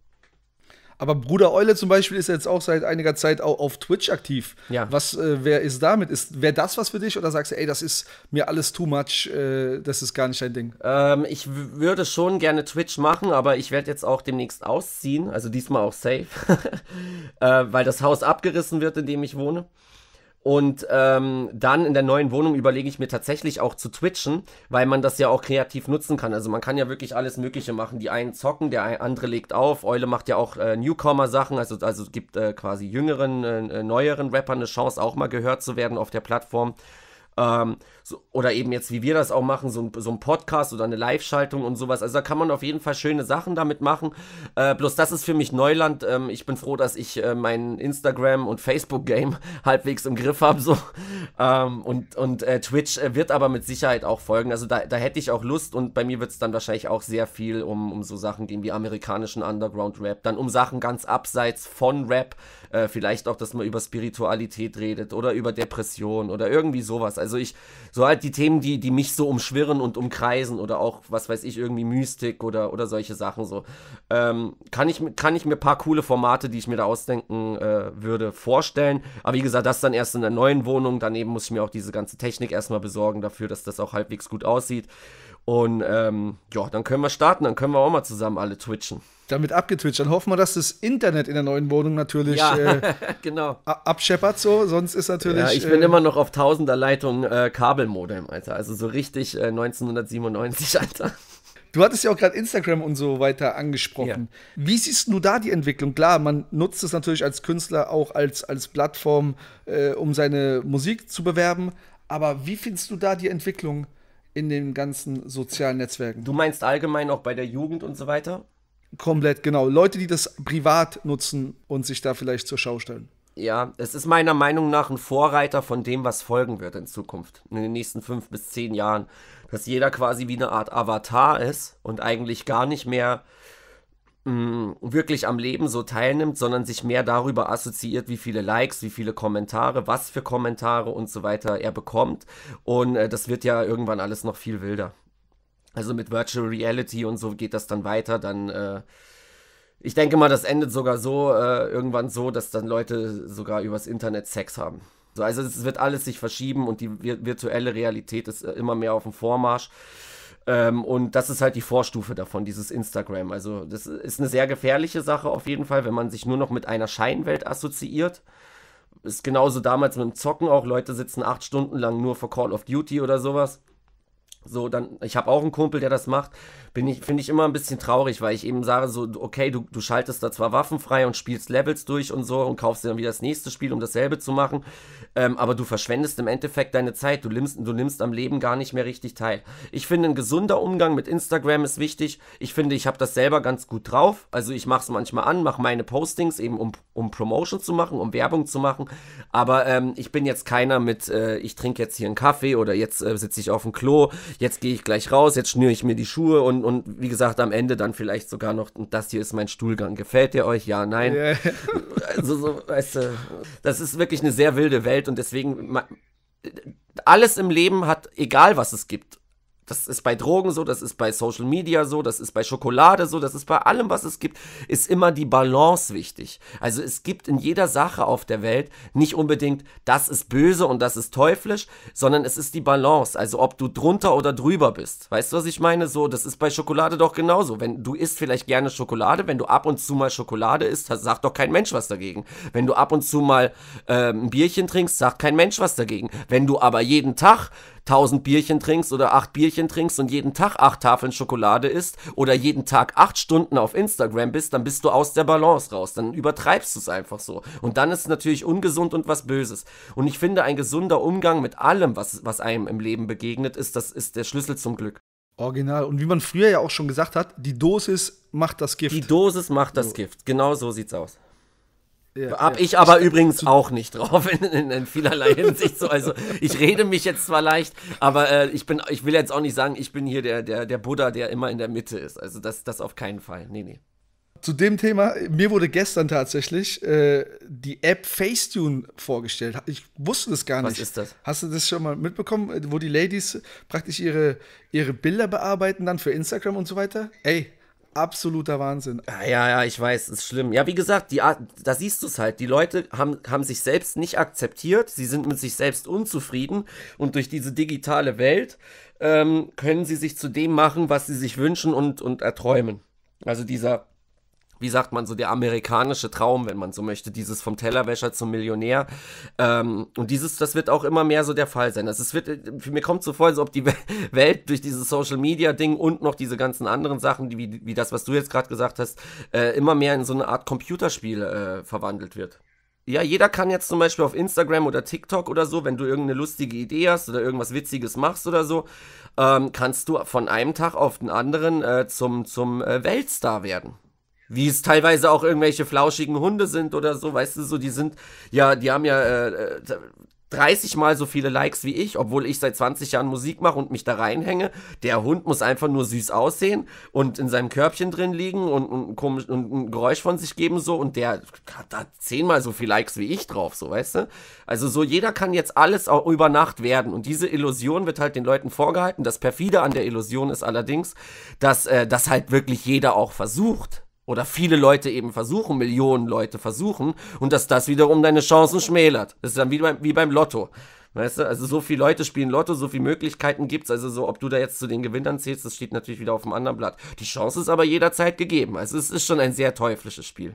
Aber Bruder Eule zum Beispiel ist jetzt auch seit einiger Zeit auch auf Twitch aktiv. Ja. Was, äh, wer ist damit? Ist, wäre das was für dich oder sagst du, ey, das ist mir alles too much, äh, das ist gar nicht dein Ding? Ähm, ich würde schon gerne Twitch machen, aber ich werde jetzt auch demnächst ausziehen, also diesmal auch safe, äh, weil das Haus abgerissen wird, in dem ich wohne. Und ähm, dann in der neuen Wohnung überlege ich mir tatsächlich auch zu twitchen, weil man das ja auch kreativ nutzen kann. Also man kann ja wirklich alles Mögliche machen. Die einen zocken, der andere legt auf. Eule macht ja auch äh, Newcomer-Sachen, also, also gibt äh, quasi jüngeren, äh, äh, neueren Rappern eine Chance, auch mal gehört zu werden auf der Plattform. Ähm, so, oder eben jetzt, wie wir das auch machen, so, ein, so ein Podcast oder eine Live-Schaltung und sowas. Also da kann man auf jeden Fall schöne Sachen damit machen. Äh, bloß das ist für mich Neuland. Ähm, ich bin froh, dass ich äh, mein Instagram und Facebook-Game halbwegs im Griff habe. So. Ähm, und und äh, Twitch äh, wird aber mit Sicherheit auch folgen. Also da, da hätte ich auch Lust und bei mir wird es dann wahrscheinlich auch sehr viel um, um so Sachen gehen wie amerikanischen Underground-Rap, dann um Sachen ganz abseits von Rap. Äh, vielleicht auch, dass man über Spiritualität redet oder über Depression oder irgendwie sowas. Also ich, so halt die Themen, die, die mich so umschwirren und umkreisen oder auch, was weiß ich, irgendwie Mystik oder, oder solche Sachen so. Ähm, kann, ich, kann ich mir ein paar coole Formate, die ich mir da ausdenken äh, würde, vorstellen. Aber wie gesagt, das dann erst in der neuen Wohnung. Daneben muss ich mir auch diese ganze Technik erstmal besorgen dafür, dass das auch halbwegs gut aussieht. Und ähm, ja, dann können wir starten, dann können wir auch mal zusammen alle twitchen. Damit abgetwitcht. Dann hoffen wir, dass das Internet in der neuen Wohnung natürlich ja, äh, genau. abscheppert so, sonst ist natürlich. Ja, ich bin äh, immer noch auf tausender Leitung äh, Kabelmodem, Alter. Also so richtig 1997, äh, Alter. Du hattest ja auch gerade Instagram und so weiter angesprochen. Ja. Wie siehst du da die Entwicklung? Klar, man nutzt es natürlich als Künstler auch als, als Plattform, äh, um seine Musik zu bewerben. Aber wie findest du da die Entwicklung? in den ganzen sozialen Netzwerken. Du meinst allgemein auch bei der Jugend und so weiter? Komplett, genau. Leute, die das privat nutzen und sich da vielleicht zur Schau stellen. Ja, es ist meiner Meinung nach ein Vorreiter von dem, was folgen wird in Zukunft, in den nächsten fünf bis zehn Jahren. Dass jeder quasi wie eine Art Avatar ist und eigentlich gar nicht mehr mh, mm, wirklich am Leben so teilnimmt, sondern sich mehr darüber assoziiert, wie viele Likes, wie viele Kommentare, was für Kommentare und so weiter er bekommt. Und äh, das wird ja irgendwann alles noch viel wilder. Also mit Virtual Reality und so geht das dann weiter, dann äh, ich denke mal, das endet sogar so, äh, irgendwann so, dass dann Leute sogar übers Internet Sex haben. So, also es wird alles sich verschieben und die virtuelle Realität ist äh, immer mehr auf dem Vormarsch. Ähm, und das ist halt die Vorstufe davon, dieses Instagram. Also das ist eine sehr gefährliche Sache auf jeden Fall, wenn man sich nur noch mit einer Scheinwelt assoziiert. Ist genauso damals mit dem Zocken auch. Leute sitzen acht Stunden lang nur vor Call of Duty oder sowas. So, dann, ich habe auch einen Kumpel, der das macht. Bin ich, finde ich immer ein bisschen traurig, weil ich eben sage, so, okay, du, du schaltest da zwar Waffen frei und spielst Levels durch und so und kaufst dir dann wieder das nächste Spiel, um dasselbe zu machen. Ähm, aber du verschwendest im Endeffekt deine Zeit. Du nimmst, du nimmst am Leben gar nicht mehr richtig teil. Ich finde, ein gesunder Umgang mit Instagram ist wichtig. Ich finde, ich habe das selber ganz gut drauf. Also ich mache es manchmal an, mache meine Postings eben, um, um Promotion zu machen, um Werbung zu machen. Aber ähm, ich bin jetzt keiner mit, äh, ich trinke jetzt hier einen Kaffee oder jetzt äh, sitze ich auf dem Klo jetzt gehe ich gleich raus, jetzt schnüre ich mir die Schuhe und, und wie gesagt, am Ende dann vielleicht sogar noch, das hier ist mein Stuhlgang. Gefällt ihr euch? Ja, nein. Yeah. Also, so, weißt du, das ist wirklich eine sehr wilde Welt und deswegen, alles im Leben hat, egal was es gibt, das ist bei Drogen so, das ist bei Social Media so, das ist bei Schokolade so, das ist bei allem, was es gibt, ist immer die Balance wichtig. Also es gibt in jeder Sache auf der Welt nicht unbedingt, das ist böse und das ist teuflisch, sondern es ist die Balance. Also ob du drunter oder drüber bist. Weißt du, was ich meine? So, das ist bei Schokolade doch genauso. Wenn du isst vielleicht gerne Schokolade, wenn du ab und zu mal Schokolade isst, sagt doch kein Mensch was dagegen. Wenn du ab und zu mal äh, ein Bierchen trinkst, sagt kein Mensch was dagegen. Wenn du aber jeden Tag 1000 Bierchen trinkst oder 8 Bierchen trinkst und jeden Tag 8 Tafeln Schokolade isst oder jeden Tag 8 Stunden auf Instagram bist, dann bist du aus der Balance raus. Dann übertreibst du es einfach so. Und dann ist es natürlich ungesund und was Böses. Und ich finde, ein gesunder Umgang mit allem, was, was einem im Leben begegnet, ist, das ist der Schlüssel zum Glück. Original. Und wie man früher ja auch schon gesagt hat, die Dosis macht das Gift. Die Dosis macht das so. Gift. Genau so sieht's aus. Ja, Hab ja. ich aber ich, übrigens auch nicht drauf in, in, in vielerlei Hinsicht. So, also ich rede mich jetzt zwar leicht, aber äh, ich bin, ich will jetzt auch nicht sagen, ich bin hier der, der, der Buddha, der immer in der Mitte ist. Also das, das auf keinen Fall. Nee, nee. Zu dem Thema, mir wurde gestern tatsächlich äh, die App Facetune vorgestellt. Ich wusste das gar nicht. Was ist das? Hast du das schon mal mitbekommen, wo die Ladies praktisch ihre, ihre Bilder bearbeiten dann für Instagram und so weiter? Ey, absoluter Wahnsinn. Ja, ja, ich weiß, ist schlimm. Ja, wie gesagt, die Art, da siehst du es halt. Die Leute haben, haben sich selbst nicht akzeptiert, sie sind mit sich selbst unzufrieden und durch diese digitale Welt ähm, können sie sich zu dem machen, was sie sich wünschen und, und erträumen. Also dieser wie sagt man so, der amerikanische Traum, wenn man so möchte, dieses vom Tellerwäscher zum Millionär. Ähm, und dieses, das wird auch immer mehr so der Fall sein. Das ist, wird, äh, mir kommt so vor, als ob die Welt durch dieses Social Media Ding und noch diese ganzen anderen Sachen, die, wie, wie das, was du jetzt gerade gesagt hast, äh, immer mehr in so eine Art Computerspiel äh, verwandelt wird. Ja, jeder kann jetzt zum Beispiel auf Instagram oder TikTok oder so, wenn du irgendeine lustige Idee hast oder irgendwas Witziges machst oder so, ähm, kannst du von einem Tag auf den anderen äh, zum, zum äh, Weltstar werden. Wie es teilweise auch irgendwelche flauschigen Hunde sind oder so, weißt du, so, die sind, ja, die haben ja äh, 30 äh, mal so viele Likes wie ich, obwohl ich seit 20 Jahren Musik mache und mich da reinhänge. Der Hund muss einfach nur süß aussehen und in seinem Körbchen drin liegen und, und, komisch, und ein Geräusch von sich geben so und der hat da zehnmal so viele Likes wie ich drauf, so weißt du? Also so jeder kann jetzt alles auch über Nacht werden und diese Illusion wird halt den Leuten vorgehalten. Das perfide an der Illusion ist allerdings, dass äh, das halt wirklich jeder auch versucht oder viele Leute eben versuchen, Millionen Leute versuchen und dass das wiederum deine Chancen schmälert. Das ist dann wie beim, wie beim Lotto. Weißt du, also so viele Leute spielen Lotto, so viele Möglichkeiten gibt's. Also so, ob du da jetzt zu den Gewinnern zählst, das steht natürlich wieder auf dem anderen Blatt. Die Chance ist aber jederzeit gegeben. Also es ist schon ein sehr teuflisches Spiel.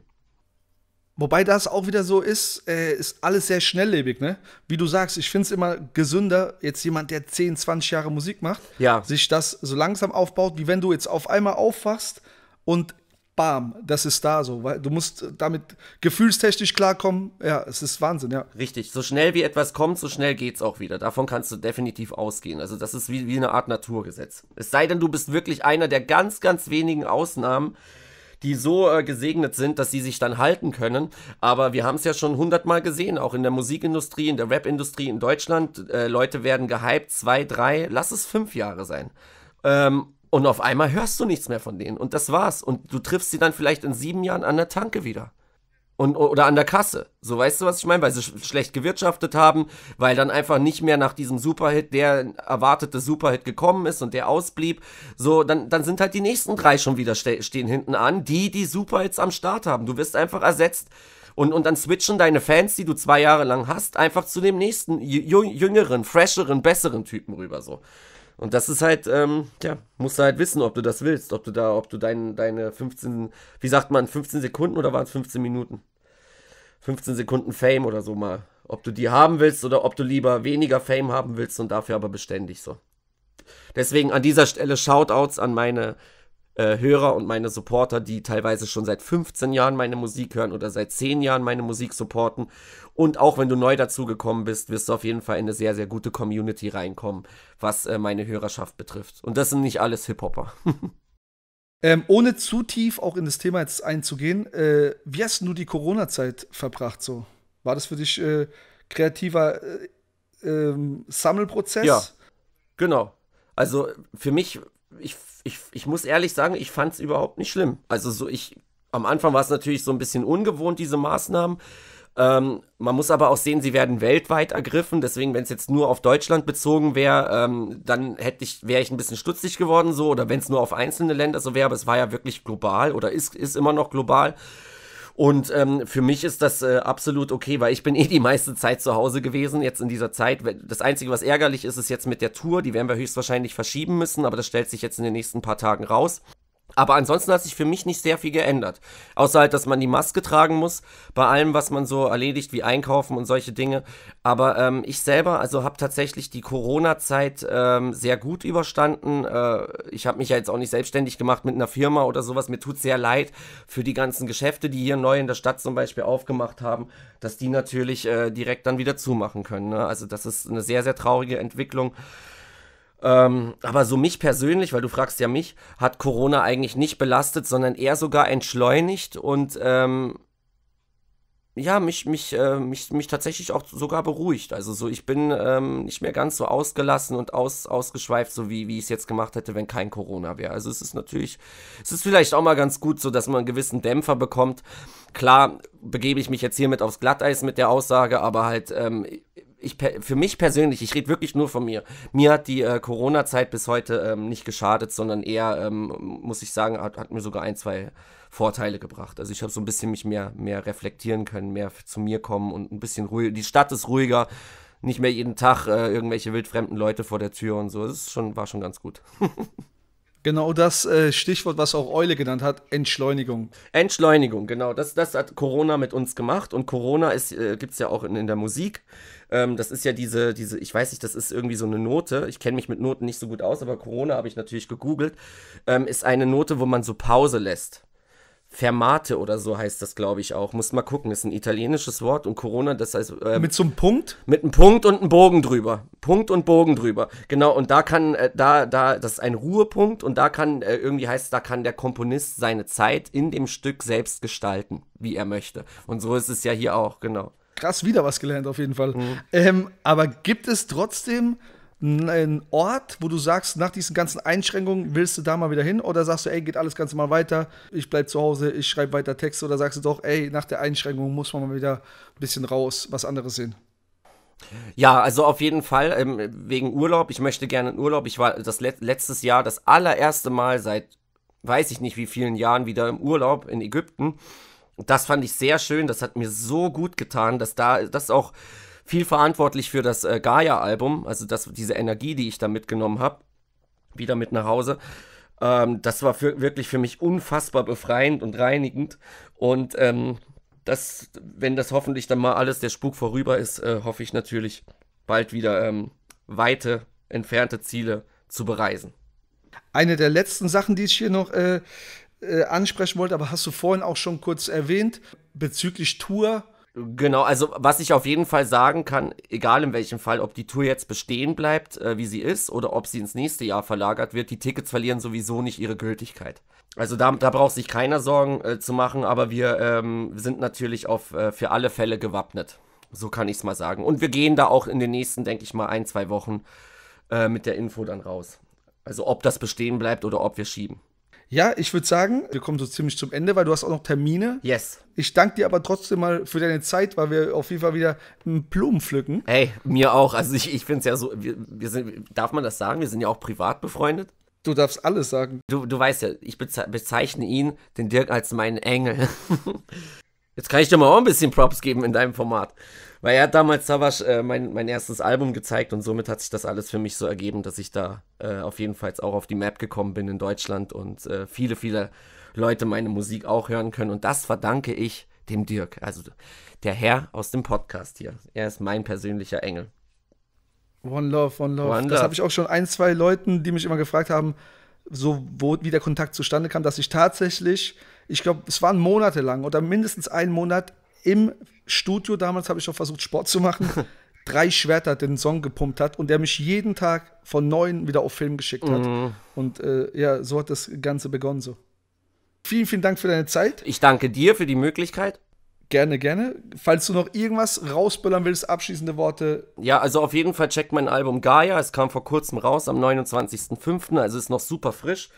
Wobei das auch wieder so ist, äh, ist alles sehr schnelllebig, ne? Wie du sagst, ich finde es immer gesünder, jetzt jemand, der 10, 20 Jahre Musik macht, ja. sich das so langsam aufbaut, wie wenn du jetzt auf einmal aufwachst und bam, das ist da so. Weil du musst damit gefühlstechnisch klarkommen. Ja, es ist Wahnsinn, ja. Richtig, so schnell wie etwas kommt, so schnell geht es auch wieder. Davon kannst du definitiv ausgehen. Also das ist wie, wie eine Art Naturgesetz. Es sei denn, du bist wirklich einer der ganz, ganz wenigen Ausnahmen, die so äh, gesegnet sind, dass sie sich dann halten können. Aber wir haben es ja schon hundertmal gesehen, auch in der Musikindustrie, in der Rapindustrie in Deutschland. Äh, Leute werden gehypt, zwei, drei, lass es fünf Jahre sein. Ähm, und auf einmal hörst du nichts mehr von denen. Und das war's. Und du triffst sie dann vielleicht in sieben Jahren an der Tanke wieder. Und, oder an der Kasse. So weißt du, was ich meine? Weil sie sch schlecht gewirtschaftet haben, weil dann einfach nicht mehr nach diesem Superhit der erwartete Superhit gekommen ist und der ausblieb. So, dann, dann sind halt die nächsten drei schon wieder ste stehen hinten an, die die Superhits am Start haben. Du wirst einfach ersetzt. Und, und dann switchen deine Fans, die du zwei Jahre lang hast, einfach zu dem nächsten, jüngeren, fresheren, besseren Typen rüber. So. Und das ist halt, ähm, ja, musst du halt wissen, ob du das willst, ob du da, ob du dein, deine 15, wie sagt man, 15 Sekunden oder waren es 15 Minuten? 15 Sekunden Fame oder so mal. Ob du die haben willst oder ob du lieber weniger Fame haben willst und dafür aber beständig so. Deswegen an dieser Stelle Shoutouts an meine äh, Hörer und meine Supporter, die teilweise schon seit 15 Jahren meine Musik hören oder seit 10 Jahren meine Musik supporten. Und auch wenn du neu dazugekommen bist, wirst du auf jeden Fall in eine sehr, sehr gute Community reinkommen, was äh, meine Hörerschaft betrifft. Und das sind nicht alles Hip-Hopper. ähm, ohne zu tief auch in das Thema jetzt einzugehen, äh, wie hast du die Corona-Zeit verbracht so? War das für dich äh, kreativer äh, ähm, Sammelprozess? Ja, genau. Also für mich ich, ich, ich muss ehrlich sagen, ich fand es überhaupt nicht schlimm. Also so, ich, am Anfang war es natürlich so ein bisschen ungewohnt, diese Maßnahmen. Ähm, man muss aber auch sehen, sie werden weltweit ergriffen. Deswegen, wenn es jetzt nur auf Deutschland bezogen wäre, ähm, dann hätte ich, wäre ich ein bisschen stutzig geworden so. Oder wenn es nur auf einzelne Länder so wäre, aber es war ja wirklich global oder ist, ist immer noch global. Und ähm, für mich ist das äh, absolut okay, weil ich bin eh die meiste Zeit zu Hause gewesen, jetzt in dieser Zeit. Das Einzige, was ärgerlich ist, ist jetzt mit der Tour. Die werden wir höchstwahrscheinlich verschieben müssen, aber das stellt sich jetzt in den nächsten paar Tagen raus. Aber ansonsten hat sich für mich nicht sehr viel geändert. Außer halt, dass man die Maske tragen muss, bei allem, was man so erledigt, wie Einkaufen und solche Dinge. Aber ähm, ich selber, also habe tatsächlich die Corona-Zeit ähm, sehr gut überstanden. Äh, ich habe mich ja jetzt auch nicht selbstständig gemacht mit einer Firma oder sowas. Mir tut sehr leid für die ganzen Geschäfte, die hier neu in der Stadt zum Beispiel aufgemacht haben, dass die natürlich äh, direkt dann wieder zumachen können. Ne? Also das ist eine sehr, sehr traurige Entwicklung. Ähm, aber so mich persönlich, weil du fragst ja mich, hat Corona eigentlich nicht belastet, sondern eher sogar entschleunigt und ähm, ja, mich, mich, äh, mich, mich tatsächlich auch sogar beruhigt. Also so, ich bin ähm, nicht mehr ganz so ausgelassen und aus, ausgeschweift, so wie, wie ich es jetzt gemacht hätte, wenn kein Corona wäre. Also es ist natürlich, es ist vielleicht auch mal ganz gut, so dass man einen gewissen Dämpfer bekommt. Klar begebe ich mich jetzt hiermit aufs Glatteis mit der Aussage, aber halt, ähm, ich, für mich persönlich, ich rede wirklich nur von mir, mir hat die äh, Corona-Zeit bis heute ähm, nicht geschadet, sondern eher, ähm, muss ich sagen, hat, hat, mir sogar ein, zwei Vorteile gebracht. Also ich habe so ein bisschen mich mehr, mehr reflektieren können, mehr zu mir kommen und ein bisschen ruhig. Die Stadt ist ruhiger, nicht mehr jeden Tag äh, irgendwelche wildfremden Leute vor der Tür und so. Das ist schon, war schon ganz gut. Genau das äh, Stichwort, was auch Eule genannt hat, Entschleunigung. Entschleunigung, genau. Das, das hat Corona mit uns gemacht und Corona ist, äh, gibt es ja auch in, in der Musik. Ähm, das ist ja diese, diese, ich weiß nicht, das ist irgendwie so eine Note. Ich kenne mich mit Noten nicht so gut aus, aber Corona habe ich natürlich gegoogelt. Ähm, ist eine Note, wo man so Pause lässt. Fermate oder so heißt das, glaube ich, auch. Muss mal gucken, ist ein italienisches Wort und Corona, das heißt. Äh, mit so einem Punkt? Mit einem Punkt und einem Bogen drüber. Punkt und Bogen drüber. Genau, und da kann, äh, da, da, das ist ein Ruhepunkt und da kann, äh, irgendwie heißt da kann der Komponist seine Zeit in dem Stück selbst gestalten, wie er möchte. Und so ist es ja hier auch, genau. Krass, wieder was gelernt auf jeden Fall. Mhm. Ähm, aber gibt es trotzdem einen Ort, wo du sagst, nach diesen ganzen Einschränkungen willst du da mal wieder hin? Oder sagst du, ey, geht alles ganz mal weiter, ich bleib zu Hause, ich schreibe weiter Texte? Oder sagst du doch, ey, nach der Einschränkung muss man mal wieder ein bisschen raus, was anderes sehen? Ja, also auf jeden Fall ähm, wegen Urlaub. Ich möchte gerne in Urlaub. Ich war das Let letztes Jahr das allererste Mal seit weiß ich nicht wie vielen Jahren wieder im Urlaub in Ägypten. Das fand ich sehr schön. Das hat mir so gut getan, dass da das auch viel verantwortlich für das äh, Gaia-Album, also das, diese Energie, die ich da mitgenommen habe, wieder mit nach Hause. Ähm, das war für, wirklich für mich unfassbar befreiend und reinigend. Und ähm, das, wenn das hoffentlich dann mal alles der Spuk vorüber ist, äh, hoffe ich natürlich bald wieder ähm, weite, entfernte Ziele zu bereisen. Eine der letzten Sachen, die ich hier noch äh, äh, ansprechen wollte, aber hast du vorhin auch schon kurz erwähnt, bezüglich Tour Genau, also was ich auf jeden Fall sagen kann, egal in welchem Fall, ob die Tour jetzt bestehen bleibt, äh, wie sie ist, oder ob sie ins nächste Jahr verlagert wird, die Tickets verlieren sowieso nicht ihre Gültigkeit. Also da, da braucht sich keiner Sorgen äh, zu machen, aber wir ähm, sind natürlich auf, äh, für alle Fälle gewappnet. So kann ich es mal sagen. Und wir gehen da auch in den nächsten, denke ich mal, ein, zwei Wochen äh, mit der Info dann raus. Also ob das bestehen bleibt oder ob wir schieben. Ja, ich würde sagen, wir kommen so ziemlich zum Ende, weil du hast auch noch Termine. Yes. Ich danke dir aber trotzdem mal für deine Zeit, weil wir auf jeden Fall wieder einen Blumen pflücken. Hey, mir auch. Also ich, ich finde es ja so, wir, wir sind, darf man das sagen? Wir sind ja auch privat befreundet. Du darfst alles sagen. Du, du weißt ja, ich bezeichne ihn, den Dirk, als meinen Engel. Jetzt kann ich dir mal auch ein bisschen Props geben in deinem Format. Weil er hat damals Savas äh, mein, mein erstes Album gezeigt und somit hat sich das alles für mich so ergeben, dass ich da äh, auf jeden Fall auch auf die Map gekommen bin in Deutschland und äh, viele, viele Leute meine Musik auch hören können. Und das verdanke ich dem Dirk, also der Herr aus dem Podcast hier. Er ist mein persönlicher Engel. One Love, One Love. One das habe ich auch schon ein, zwei Leuten, die mich immer gefragt haben, so wo, wie der Kontakt zustande kam, dass ich tatsächlich, ich glaube, es waren monatelang oder mindestens einen Monat im Studio, damals habe ich auch versucht, Sport zu machen, drei Schwerter den Song gepumpt hat und der mich jeden Tag von neun wieder auf Film geschickt hat. Mhm. Und äh, ja, so hat das Ganze begonnen. So. Vielen, vielen Dank für deine Zeit. Ich danke dir für die Möglichkeit. Gerne, gerne. Falls du noch irgendwas rausböllern willst, abschließende Worte. Ja, also auf jeden Fall checkt mein Album Gaia. Es kam vor kurzem raus, am 29.05. Also ist noch super frisch.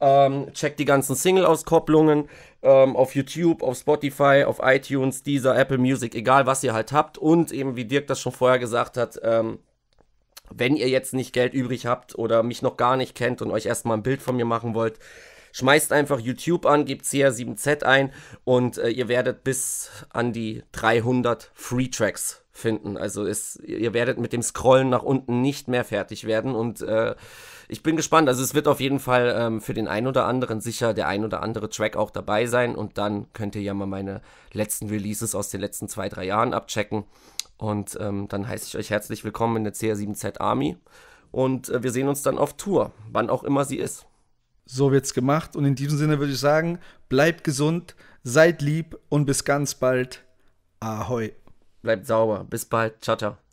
Ähm, checkt die ganzen Single-Auskopplungen ähm, auf YouTube, auf Spotify, auf iTunes, dieser Apple Music, egal was ihr halt habt. Und eben, wie Dirk das schon vorher gesagt hat, ähm, wenn ihr jetzt nicht Geld übrig habt oder mich noch gar nicht kennt und euch erstmal ein Bild von mir machen wollt, schmeißt einfach YouTube an, gebt CR7Z ein und äh, ihr werdet bis an die 300 Free Tracks finden. Also es, ihr werdet mit dem Scrollen nach unten nicht mehr fertig werden und äh, ich bin gespannt. Also es wird auf jeden Fall ähm, für den einen oder anderen sicher der ein oder andere Track auch dabei sein und dann könnt ihr ja mal meine letzten Releases aus den letzten zwei, drei Jahren abchecken und ähm, dann heiße ich euch herzlich willkommen in der CR7Z Army und äh, wir sehen uns dann auf Tour, wann auch immer sie ist. So wird's gemacht und in diesem Sinne würde ich sagen, bleibt gesund, seid lieb und bis ganz bald. Ahoi. Bleibt sauber. Bis bald. Ciao, ciao.